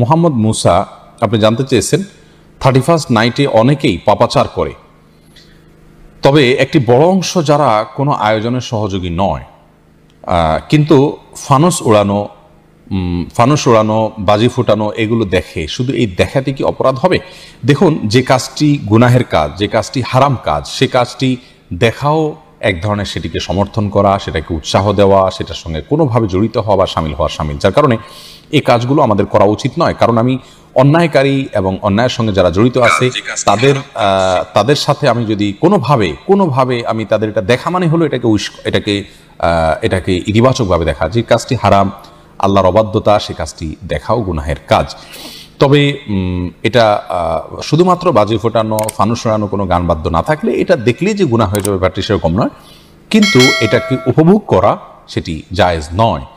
মোহাম্মদ মুসা আপনি জানতে চেয়েছেন থার্টি ফার্স্ট নাইটে অনেকেই পাপাচার করে তবে একটি বড় অংশ যারা কোনো আয়োজনের সহযোগী নয় কিন্তু ফানুস উড়ানো ফানুস উড়ানো বাজি ফুটানো এগুলো দেখে শুধু এই দেখাতে কি অপরাধ হবে দেখুন যে কাজটি গুনাহের কাজ যে কাজটি হারাম কাজ সে কাজটি দেখাও এক ধরনের সেটিকে সমর্থন করা সেটাকে উৎসাহ দেওয়া সেটার সঙ্গে কোনোভাবে জড়িত হওয়া বা সামিল হওয়া সামিল যার কারণে এই কাজগুলো আমাদের করা উচিত নয় কারণ আমি অন্যায়কারী এবং অন্যায়ের সঙ্গে যারা জড়িত আছে তাদের তাদের সাথে আমি যদি কোনোভাবে কোনোভাবে আমি তাদের এটা দেখা মানে হলো এটাকে উস এটাকে এটাকে ইতিবাচকভাবে দেখা যে কাজটি হারাম আল্লাহর অবাধ্যতা সে কাজটি দেখাও গুনাহের কাজ তবে এটা শুধুমাত্র বাজে ফোটানো ফানুস ওড়ানো কোনো গান বাদ্য না থাকলে এটা দেখলেই যে গুণা হয়ে যাবে ব্যাপারটি সেরকম নয় কিন্তু এটাকে উপভোগ করা সেটি জায়েজ নয়